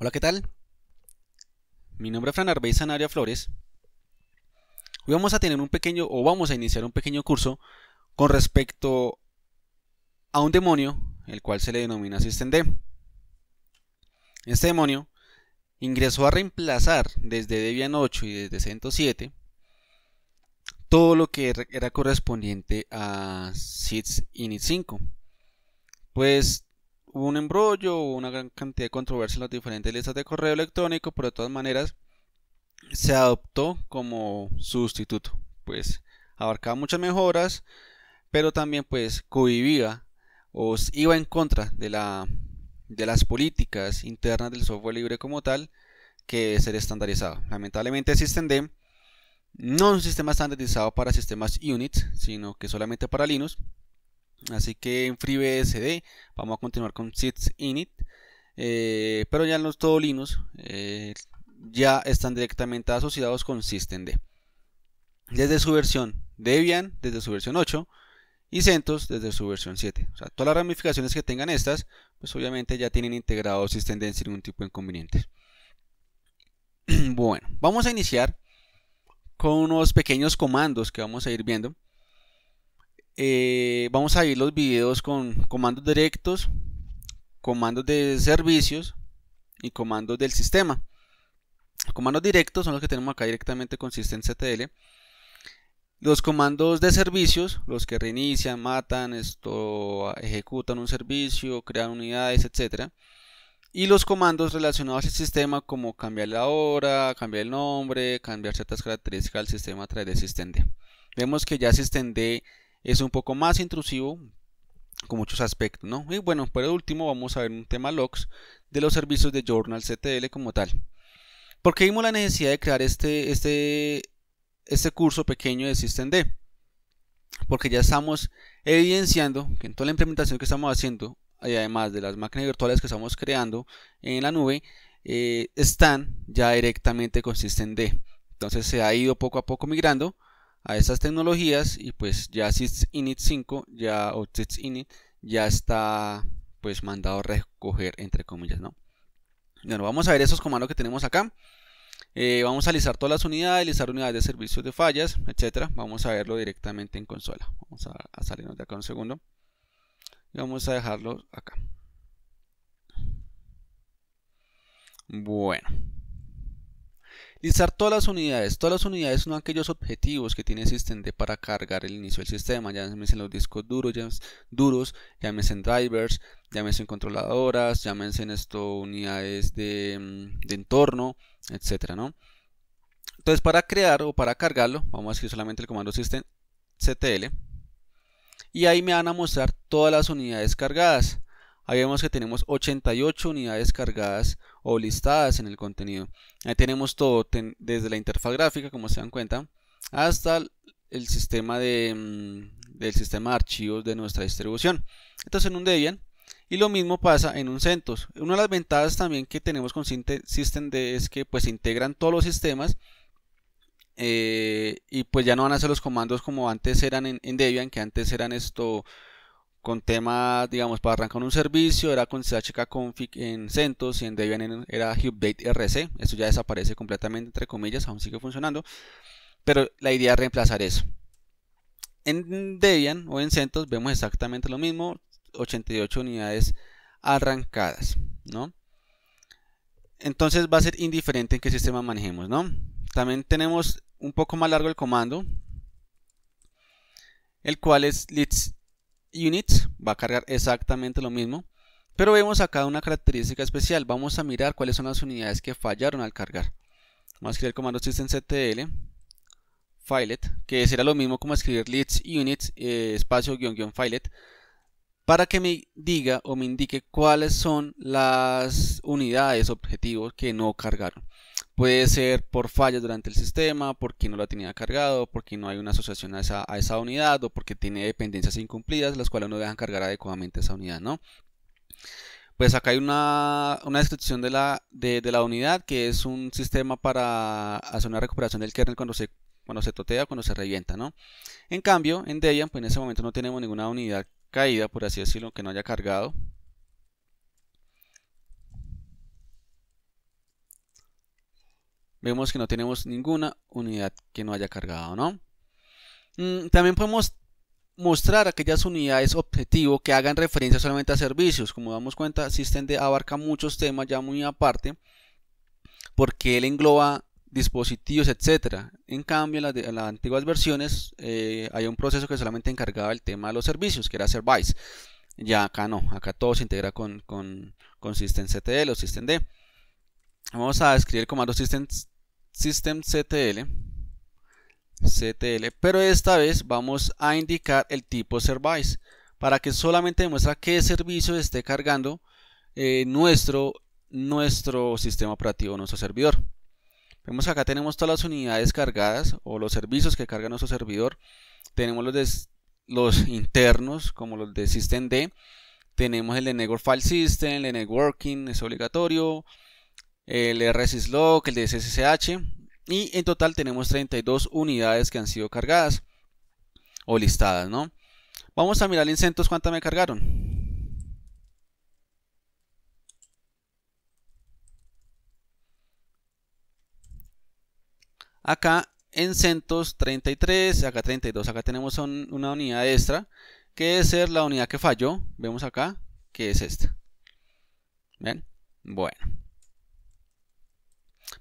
Hola, ¿qué tal? Mi nombre es Fran Arbey Sanaria Flores. Hoy vamos a tener un pequeño, o vamos a iniciar un pequeño curso con respecto a un demonio, el cual se le denomina System Este demonio ingresó a reemplazar desde Debian 8 y desde 107 todo lo que era correspondiente a SIDS Init 5. Pues hubo un embrollo, una gran cantidad de controversia en las diferentes listas de correo electrónico, pero de todas maneras se adoptó como sustituto. Pues abarcaba muchas mejoras, pero también pues cohibía o iba en contra de, las políticas internas del software libre como tal que es ser estandarizado. Lamentablemente SystemD no es un sistema estandarizado para sistemas Unix, sino que solamente para Linux. Así que en FreeBSD vamos a continuar con SysInit. Eh, pero ya en los todo Linux eh, ya están directamente asociados con systemd. Desde su versión Debian, desde su versión 8 y CentOS desde su versión 7. O sea, todas las ramificaciones que tengan estas, pues obviamente ya tienen integrado systemd sin ningún tipo de inconveniente. bueno, vamos a iniciar con unos pequeños comandos que vamos a ir viendo. Eh, vamos a ir los videos con comandos directos, comandos de servicios y comandos del sistema. comandos directos son los que tenemos acá directamente con SystemCTL. Los comandos de servicios, los que reinician, matan, esto, ejecutan un servicio, crean unidades, etc. Y los comandos relacionados al sistema como cambiar la hora, cambiar el nombre, cambiar ciertas características del sistema a través de SystemD. Vemos que ya SystemD es un poco más intrusivo con muchos aspectos, Y bueno, por último vamos a ver un tema logs de los servicios de Journal CTL como tal. ¿Por qué vimos la necesidad de crear este, este, este curso pequeño de SystemD? Porque ya estamos evidenciando que en toda la implementación que estamos haciendo, y además de las máquinas virtuales que estamos creando en la nube, eh, están ya directamente con SystemD. Entonces se ha ido poco a poco migrando a esas tecnologías y pues ya init 5 ya, o init ya está pues mandado a recoger entre comillas, ¿no? Bueno, vamos a ver esos comandos que tenemos acá. Eh, vamos a listar todas las unidades, listar unidades de servicios de fallas, etcétera. Vamos a verlo directamente en consola. Vamos a salirnos de acá un segundo. Y vamos a dejarlo acá. Bueno. Listar todas las unidades. Todas las unidades son aquellos objetivos que tiene SystemD para cargar el inicio del sistema. Llámense los discos duros, ya duros, llámense en drivers, llámense en controladoras, llámense en esto unidades de, mm, entorno, etc. Entonces para crear o para cargarlo, vamos a escribir solamente el comando systemctl, y ahí me van a mostrar todas las unidades cargadas. Ahí vemos que tenemos 88 unidades cargadas o listadas en el contenido. Ahí tenemos todo, desde la interfaz gráfica, como se dan cuenta, hasta el sistema de, mm, del sistema archivos de nuestra distribución. Entonces en un Debian. Y lo mismo pasa en un CentOS. Una de las ventajas también que tenemos con SystemD es que pues integran todos los sistemas eh, y pues ya no van a hacer los comandos como antes eran en, Debian, que antes eran esto con temas, digamos, para arrancar un servicio, era con chkconfig config en CentOS y en Debian era Hubdate RC. Esto ya desaparece completamente, entre comillas, aún sigue funcionando. Pero la idea es reemplazar eso. En Debian o en CentOS vemos exactamente lo mismo, 88 unidades arrancadas, ¿no? Entonces va a ser indiferente en qué sistema manejemos, ¿no? También tenemos un poco más largo el comando, el cual es list units va a cargar exactamente lo mismo pero vemos acá una característica especial vamos a mirar cuáles son las unidades que fallaron al cargar vamos a escribir el comando systemctl filet que será lo mismo como escribir leads units eh, espacio guión guión filet para que me diga o me indique cuáles son las unidades objetivos que no cargaron Puede ser por fallas durante el sistema, porque no lo tenía cargado, porque no hay una asociación a esa, unidad o porque tiene dependencias incumplidas, las cuales no dejan cargar adecuadamente esa unidad, ¿no? Pues acá hay una, descripción de la, de, la unidad, que es un sistema para hacer una recuperación del kernel cuando se cuando se totea, cuando se revienta, ¿no? En cambio, en Debian, pues en ese momento no tenemos ninguna unidad caída, por así decirlo, que no haya cargado. Vemos que no tenemos ninguna unidad que no haya cargado, ¿no? Mm, también podemos mostrar aquellas unidades objetivo que hagan referencia solamente a servicios. Como damos cuenta, SystemD abarca muchos temas ya muy aparte, porque él engloba dispositivos, etcétera. En cambio, en las, las antiguas versiones eh, hay un proceso que solamente encargaba el tema de los servicios, que era Service. Ya acá no, acá todo se integra con, con, con SystemCTL o SystemD. Vamos a escribir el comando systemctl systemctl ctl pero esta vez vamos a indicar el tipo service para que solamente demuestra qué servicio esté cargando eh, nuestro nuestro sistema operativo nuestro servidor vemos acá tenemos todas las unidades cargadas o los servicios que carga nuestro servidor tenemos los, los internos como los de systemd tenemos el de network file system el de networking es obligatorio el RSysLog, el de y en total tenemos 32 unidades que han sido cargadas o listadas, ¿no? Vamos a mirar en CentOS cuántas me cargaron. Acá en CentOS 33, acá 32, acá tenemos una unidad extra que debe ser la unidad que falló, vemos acá, que es esta. ¿Ven? Bueno.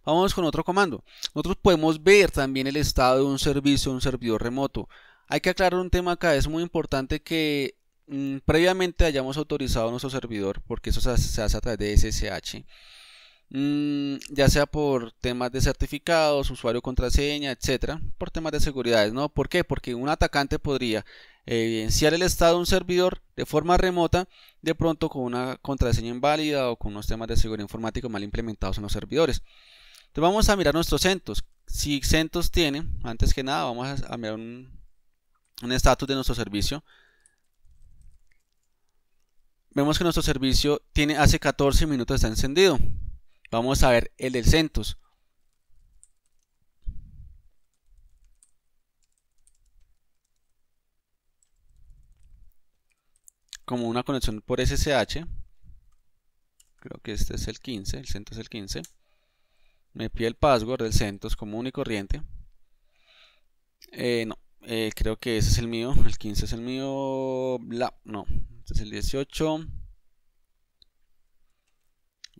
Vamos con otro comando. Nosotros podemos ver también el estado de un servicio, un servidor remoto. Hay que aclarar un tema acá, es muy importante que mm, previamente hayamos autorizado nuestro servidor, porque eso se hace, a través de SSH. Mm, ya sea por temas de certificados, usuario, contraseña, etcétera, por temas de seguridad, ¿no? ¿Por qué? Porque un atacante podría evidenciar el estado de un servidor de forma remota, de pronto con una contraseña inválida o con unos temas de seguridad informática mal implementados en los servidores vamos a mirar nuestros CentOS, Si CentOS tiene, antes que nada vamos a mirar un estatus de nuestro servicio. Vemos que nuestro servicio tiene hace 14 minutos está encendido. Vamos a ver el del CentOS. Como una conexión por SSH. Creo que este es el 15, el CentOS es el 15 me pide el password del CentOS común y corriente. Eh, no, eh, creo que ese es el mío. El 15 es el mío. La, no, este es el 18.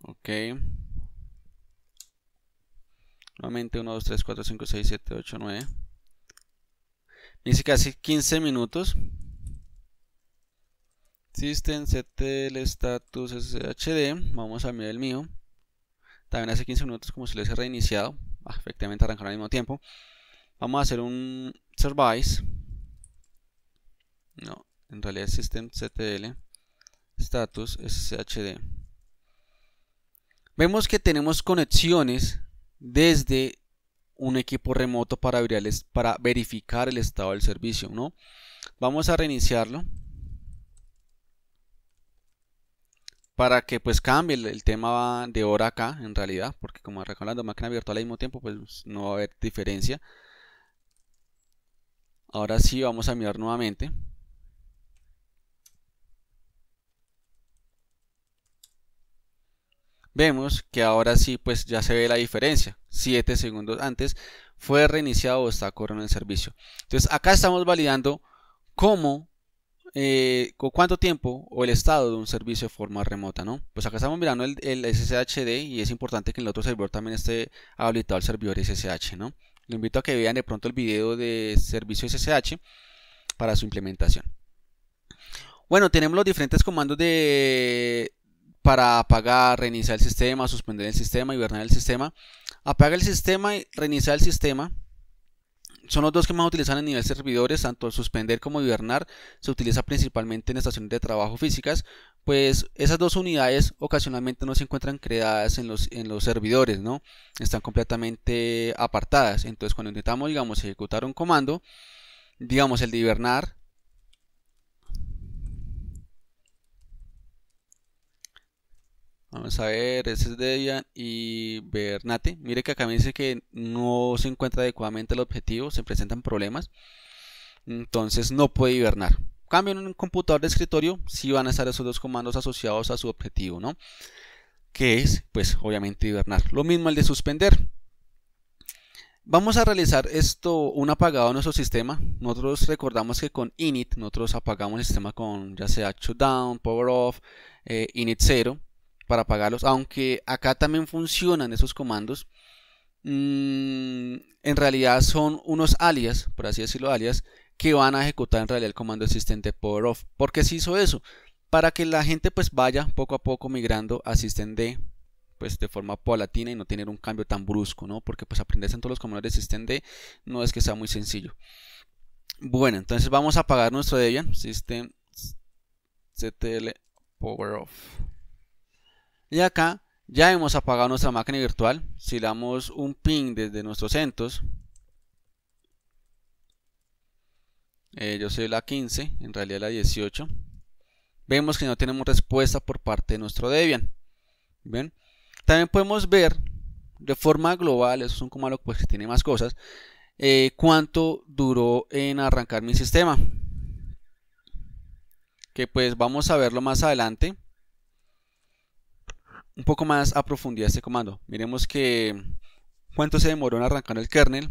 Ok. Nuevamente 1, 2, 3, 4, 5, 6, 7, 8, 9. dice casi 15 minutos. System, set el status SHD. Vamos a mirar el mío. También hace 15 minutos, como si les hubiese reiniciado, ah, efectivamente arrancaron al mismo tiempo. Vamos a hacer un service. No, en realidad es systemctl status shd Vemos que tenemos conexiones desde un equipo remoto para, para verificar el estado del servicio. ¿no? Vamos a reiniciarlo. para que pues cambie el, tema de hora acá, en realidad, porque como recordando máquina virtual al mismo tiempo, pues no va a haber diferencia. Ahora sí, vamos a mirar nuevamente. Vemos que ahora sí, pues ya se ve la diferencia. 7 segundos antes fue reiniciado o está corriendo el servicio. Entonces acá estamos validando cómo eh, con cuánto tiempo o el estado de un servicio de forma remota, ¿no? Pues acá estamos mirando el, SSHD y es importante que en el otro servidor también esté habilitado el servidor SSH, ¿no? Le invito a que vean de pronto el video de servicio SSH para su implementación. Bueno, tenemos los diferentes comandos de para apagar, reiniciar el sistema, suspender el sistema, hibernar el sistema. Apaga el sistema y reiniciar el sistema son los dos que más utilizan a nivel servidores, tanto el suspender como hibernar se utiliza principalmente en estaciones de trabajo físicas, pues esas dos unidades ocasionalmente no se encuentran creadas en los, en los servidores, ¿no? Están completamente apartadas, entonces cuando intentamos, digamos, ejecutar un comando, digamos el hibernar, Vamos a ver, ese es Debian y Bernate. Mire que acá me dice que no se encuentra adecuadamente el objetivo, se presentan problemas. Entonces no puede hibernar. Cambio en un computador de escritorio, si van a estar esos dos comandos asociados a su objetivo, ¿no? Que es, pues, obviamente hibernar. Lo mismo el de suspender. Vamos a realizar esto, un apagado en nuestro sistema. Nosotros recordamos que con init, nosotros apagamos el sistema con ya sea shutdown, power off, eh, init 0 para apagarlos, aunque acá también funcionan esos comandos, en realidad son unos alias, por así decirlo, alias, que van a ejecutar en realidad el comando existente power off. ¿Por qué se hizo eso? Para que la gente pues vaya poco a poco migrando a systemd pues de forma paulatina y no tener un cambio tan brusco, ¿no? Porque pues aprenderse en todos los comandos de systemd no es que sea muy sencillo. Bueno, entonces vamos a apagar nuestro Debian Systemctl ctl power off. Y acá ya hemos apagado nuestra máquina virtual. Si damos un ping desde nuestros CentOS, eh, yo soy la 15, en realidad la 18. Vemos que no tenemos respuesta por parte de nuestro Debian. ¿bien? También podemos ver de forma global, eso es un comando pues, que tiene más cosas, eh, cuánto duró en arrancar mi sistema. Que pues vamos a verlo más adelante un poco más a profundidad este comando. Miremos que cuánto se demoró en arrancar el kernel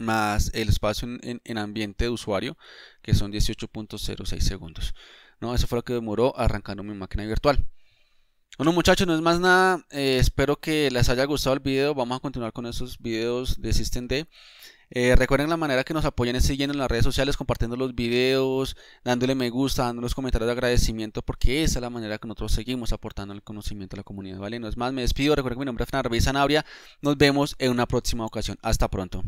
más el espacio en, ambiente de usuario que son 18.06 segundos. No, eso fue lo que demoró arrancando mi máquina virtual. Bueno muchachos, no es más nada, eh, espero que les haya gustado el video, vamos a continuar con esos videos de SystemD. Eh, recuerden la manera que nos apoyan es siguiendo en las redes sociales, compartiendo los videos, dándole me gusta, Dándole los comentarios de agradecimiento, porque esa es la manera que nosotros seguimos aportando el conocimiento a la comunidad. ¿vale? No es más, me despido. Recuerden mi nombre es Fernando Sanabria. Nos vemos en una próxima ocasión. Hasta pronto.